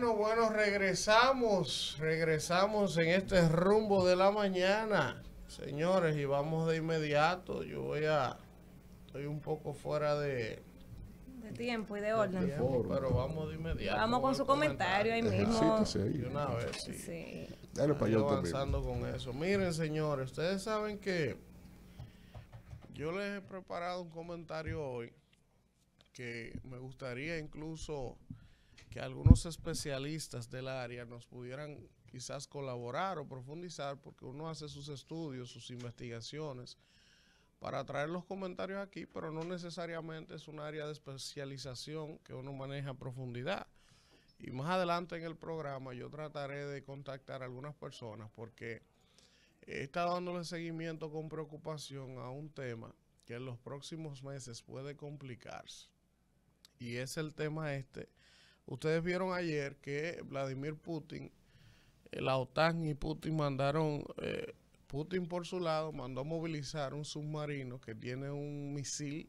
Bueno, bueno, regresamos, regresamos en este rumbo de la mañana, señores, y vamos de inmediato. Yo voy a, estoy un poco fuera de, de tiempo y de orden. pero vamos de inmediato. Vamos con su comentario, ahí mismo. Sí, una vez, sí. sí. Dale para allá avanzando con eso. Miren, señores, ustedes saben que yo les he preparado un comentario hoy que me gustaría incluso que algunos especialistas del área nos pudieran quizás colaborar o profundizar, porque uno hace sus estudios, sus investigaciones, para traer los comentarios aquí, pero no necesariamente es un área de especialización que uno maneja a profundidad. Y más adelante en el programa yo trataré de contactar a algunas personas porque he estado dándole seguimiento con preocupación a un tema que en los próximos meses puede complicarse. Y es el tema este Ustedes vieron ayer que Vladimir Putin, eh, la OTAN y Putin mandaron, eh, Putin por su lado mandó a movilizar un submarino que tiene un misil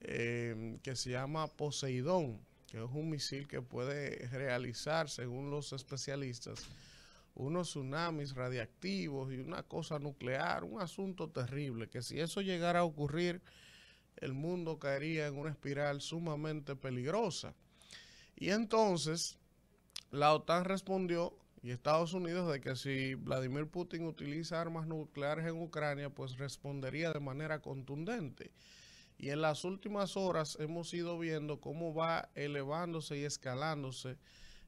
eh, que se llama Poseidón, que es un misil que puede realizar, según los especialistas, unos tsunamis radiactivos y una cosa nuclear, un asunto terrible, que si eso llegara a ocurrir, el mundo caería en una espiral sumamente peligrosa. Y entonces la OTAN respondió y Estados Unidos de que si Vladimir Putin utiliza armas nucleares en Ucrania, pues respondería de manera contundente. Y en las últimas horas hemos ido viendo cómo va elevándose y escalándose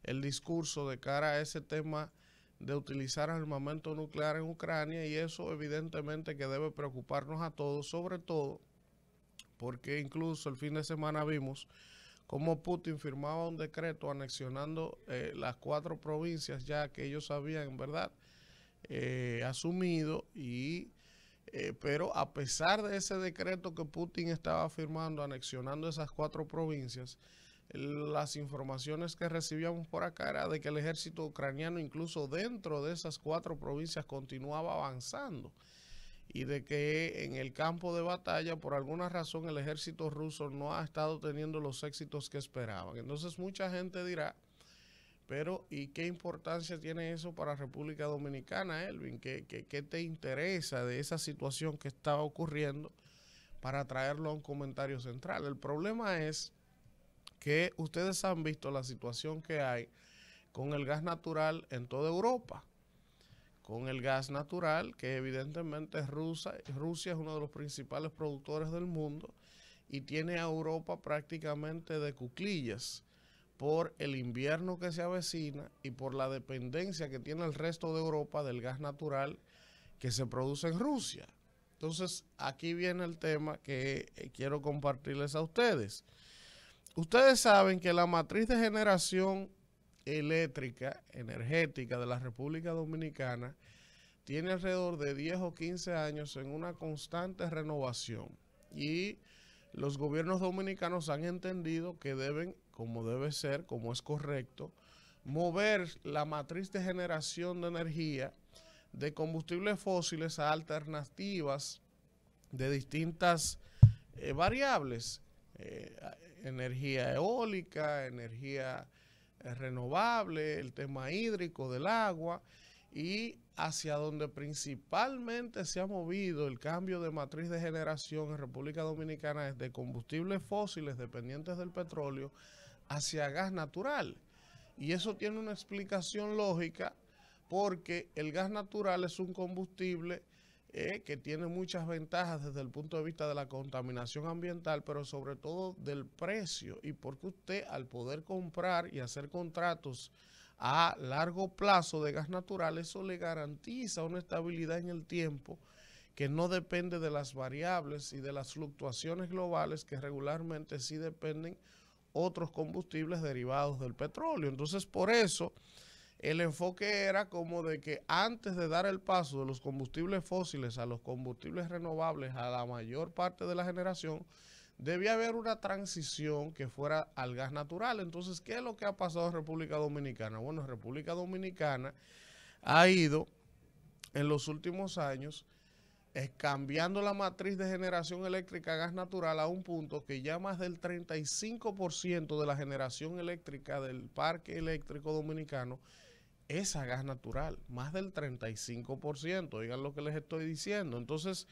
el discurso de cara a ese tema de utilizar armamento nuclear en Ucrania y eso evidentemente que debe preocuparnos a todos, sobre todo porque incluso el fin de semana vimos cómo Putin firmaba un decreto anexionando eh, las cuatro provincias ya que ellos habían, en verdad, eh, asumido y... Eh, pero a pesar de ese decreto que Putin estaba firmando, anexionando esas cuatro provincias, las informaciones que recibíamos por acá era de que el ejército ucraniano incluso dentro de esas cuatro provincias continuaba avanzando y de que en el campo de batalla, por alguna razón, el ejército ruso no ha estado teniendo los éxitos que esperaban. Entonces mucha gente dirá, pero ¿y qué importancia tiene eso para República Dominicana, Elvin? ¿Qué, te interesa de esa situación que está ocurriendo para traerlo a un comentario central? El problema es que ustedes han visto la situación que hay con el gas natural en toda Europa con el gas natural, que evidentemente es rusa. Rusia es uno de los principales productores del mundo y tiene a Europa prácticamente de cuclillas por el invierno que se avecina y por la dependencia que tiene el resto de Europa del gas natural que se produce en Rusia. Entonces, aquí viene el tema que eh, quiero compartirles a ustedes. Ustedes saben que la matriz de generación eléctrica, energética de la República Dominicana, tiene alrededor de 10 o 15 años en una constante renovación. Y los gobiernos dominicanos han entendido que deben, como debe ser, como es correcto, mover la matriz de generación de energía de combustibles fósiles a alternativas de distintas eh, variables, eh, energía eólica, energía renovable, el tema hídrico del agua y hacia donde principalmente se ha movido el cambio de matriz de generación en República Dominicana es de combustibles fósiles dependientes del petróleo hacia gas natural. Y eso tiene una explicación lógica porque el gas natural es un combustible eh, que tiene muchas ventajas desde el punto de vista de la contaminación ambiental, pero sobre todo del precio y porque usted al poder comprar y hacer contratos a largo plazo de gas natural, eso le garantiza una estabilidad en el tiempo que no depende de las variables y de las fluctuaciones globales que regularmente sí dependen otros combustibles derivados del petróleo. Entonces, por eso el enfoque era como de que antes de dar el paso de los combustibles fósiles a los combustibles renovables a la mayor parte de la generación, debía haber una transición que fuera al gas natural. Entonces, ¿qué es lo que ha pasado en República Dominicana? Bueno, República Dominicana ha ido en los últimos años cambiando la matriz de generación eléctrica a gas natural a un punto que ya más del 35% de la generación eléctrica del parque eléctrico dominicano esa gas natural, más del 35%, digan lo que les estoy diciendo. Entonces,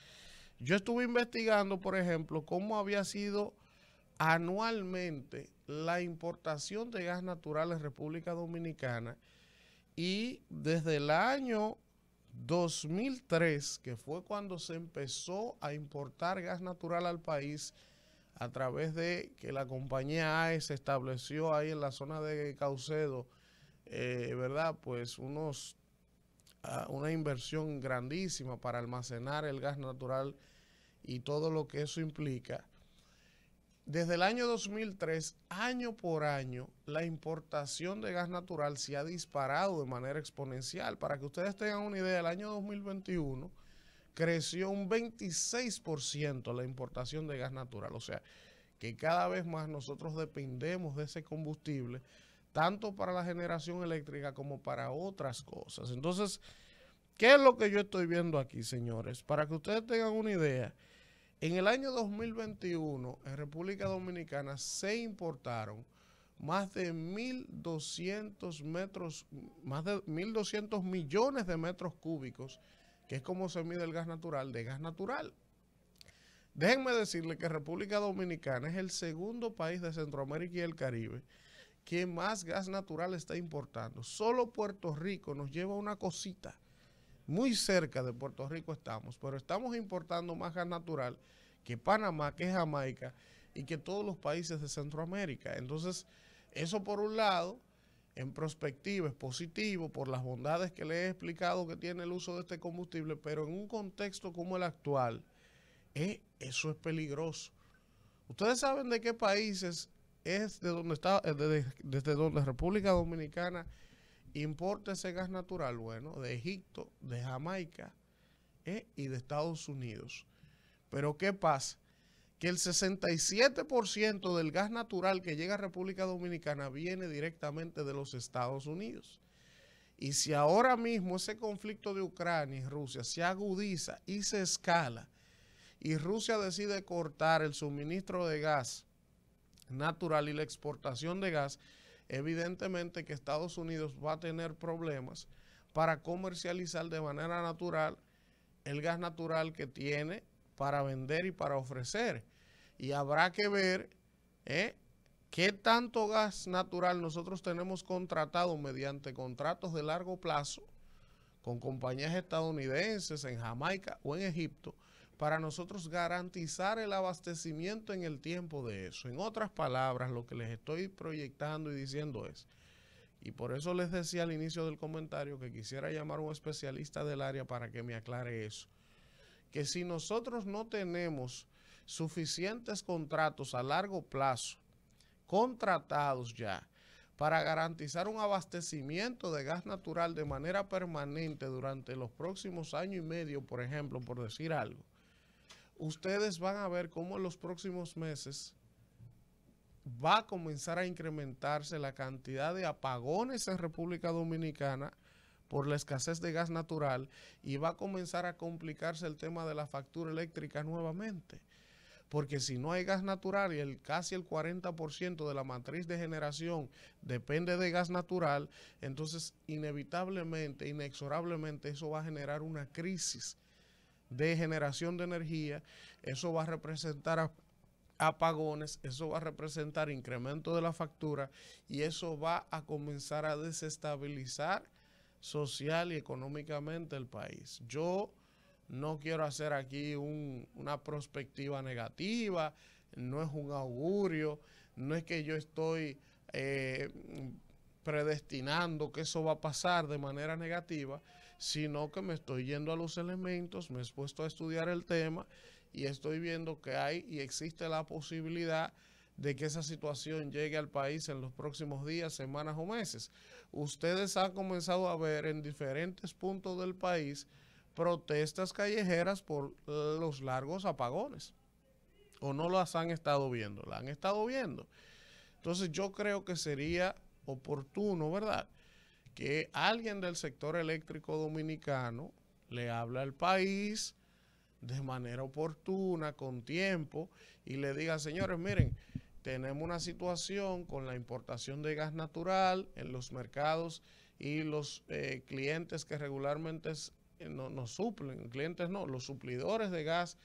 yo estuve investigando, por ejemplo, cómo había sido anualmente la importación de gas natural en República Dominicana y desde el año 2003, que fue cuando se empezó a importar gas natural al país a través de que la compañía AES se estableció ahí en la zona de Caucedo, eh, ¿verdad? Pues unos, ah, una inversión grandísima para almacenar el gas natural y todo lo que eso implica. Desde el año 2003, año por año, la importación de gas natural se ha disparado de manera exponencial. Para que ustedes tengan una idea, el año 2021 creció un 26% la importación de gas natural. O sea, que cada vez más nosotros dependemos de ese combustible tanto para la generación eléctrica como para otras cosas. Entonces, ¿qué es lo que yo estoy viendo aquí, señores? Para que ustedes tengan una idea, en el año 2021 en República Dominicana se importaron más de 1.200 metros, más de 1.200 millones de metros cúbicos, que es como se mide el gas natural, de gas natural. Déjenme decirle que República Dominicana es el segundo país de Centroamérica y el Caribe que más gas natural está importando. Solo Puerto Rico nos lleva una cosita. Muy cerca de Puerto Rico estamos, pero estamos importando más gas natural que Panamá, que Jamaica y que todos los países de Centroamérica. Entonces, eso por un lado, en perspectiva es positivo por las bondades que le he explicado que tiene el uso de este combustible, pero en un contexto como el actual, eh, eso es peligroso. Ustedes saben de qué países es de donde está, eh, desde, donde República Dominicana importa ese gas natural, bueno, de Egipto, de Jamaica eh, y de Estados Unidos. Pero ¿qué pasa? Que el 67% del gas natural que llega a República Dominicana viene directamente de los Estados Unidos. Y si ahora mismo ese conflicto de Ucrania y Rusia se agudiza y se escala, y Rusia decide cortar el suministro de gas natural y la exportación de gas, evidentemente que Estados Unidos va a tener problemas para comercializar de manera natural el gas natural que tiene para vender y para ofrecer. Y habrá que ver eh, qué tanto gas natural nosotros tenemos contratado mediante contratos de largo plazo con compañías estadounidenses en Jamaica o en Egipto para nosotros garantizar el abastecimiento en el tiempo de eso. En otras palabras, lo que les estoy proyectando y diciendo es, y por eso les decía al inicio del comentario que quisiera llamar a un especialista del área para que me aclare eso, que si nosotros no tenemos suficientes contratos a largo plazo, contratados ya, para garantizar un abastecimiento de gas natural de manera permanente durante los próximos años y medio, por ejemplo, por decir algo, ustedes van a ver cómo en los próximos meses va a comenzar a incrementarse la cantidad de apagones en República Dominicana por la escasez de gas natural y va a comenzar a complicarse el tema de la factura eléctrica nuevamente. Porque si no hay gas natural y el, casi el 40% de la matriz de generación depende de gas natural, entonces inevitablemente, inexorablemente eso va a generar una crisis de generación de energía, eso va a representar apagones, eso va a representar incremento de la factura y eso va a comenzar a desestabilizar social y económicamente el país. Yo no quiero hacer aquí una perspectiva negativa, no es un augurio, no es que yo estoy eh, predestinando que eso va a pasar de manera negativa, sino que me estoy yendo a los elementos, me he expuesto a estudiar el tema y estoy viendo que hay y existe la posibilidad de que esa situación llegue al país en los próximos días, semanas o meses. Ustedes han comenzado a ver en diferentes puntos del país protestas callejeras por los largos apagones. O no las han estado viendo, La han estado viendo. Entonces yo creo que sería oportuno, ¿verdad? que alguien del sector eléctrico dominicano le habla al país de manera oportuna, con tiempo, y le diga, señores, miren, tenemos una situación con la importación de gas natural en los mercados y los eh, clientes que regularmente eh, nos suplen, clientes no, los suplidores de gas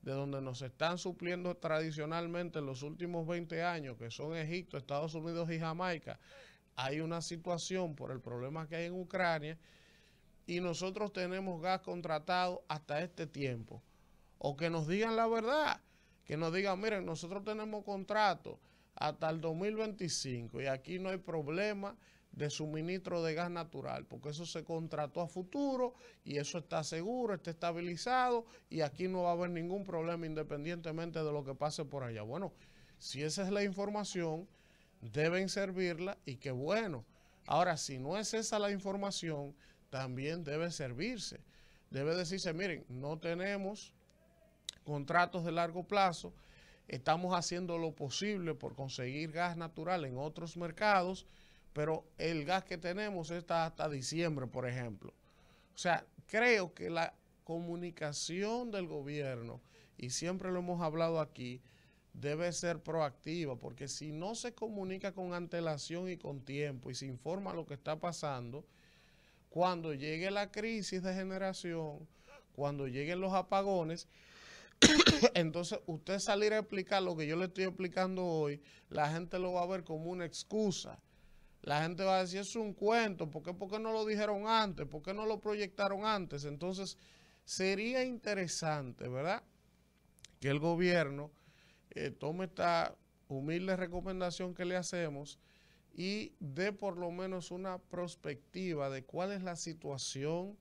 de donde nos están supliendo tradicionalmente en los últimos 20 años, que son Egipto, Estados Unidos y Jamaica, hay una situación por el problema que hay en Ucrania y nosotros tenemos gas contratado hasta este tiempo. O que nos digan la verdad, que nos digan, miren, nosotros tenemos contrato hasta el 2025 y aquí no hay problema de suministro de gas natural, porque eso se contrató a futuro y eso está seguro, está estabilizado y aquí no va a haber ningún problema independientemente de lo que pase por allá. Bueno, si esa es la información, deben servirla y qué bueno. Ahora, si no es esa la información, también debe servirse. Debe decirse, miren, no tenemos contratos de largo plazo, estamos haciendo lo posible por conseguir gas natural en otros mercados, pero el gas que tenemos está hasta diciembre, por ejemplo. O sea, creo que la comunicación del gobierno, y siempre lo hemos hablado aquí, debe ser proactiva, porque si no se comunica con antelación y con tiempo y se informa lo que está pasando, cuando llegue la crisis de generación, cuando lleguen los apagones, entonces usted salir a explicar lo que yo le estoy explicando hoy, la gente lo va a ver como una excusa. La gente va a decir, es un cuento, ¿por qué, no lo dijeron antes? ¿Por qué no lo proyectaron antes? Entonces, sería interesante, ¿verdad? Que el gobierno eh, tome esta humilde recomendación que le hacemos y dé por lo menos una perspectiva de cuál es la situación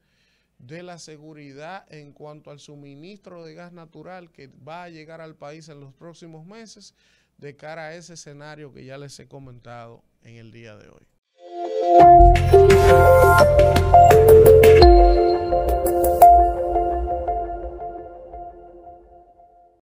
de la seguridad en cuanto al suministro de gas natural que va a llegar al país en los próximos meses de cara a ese escenario que ya les he comentado en el día de hoy.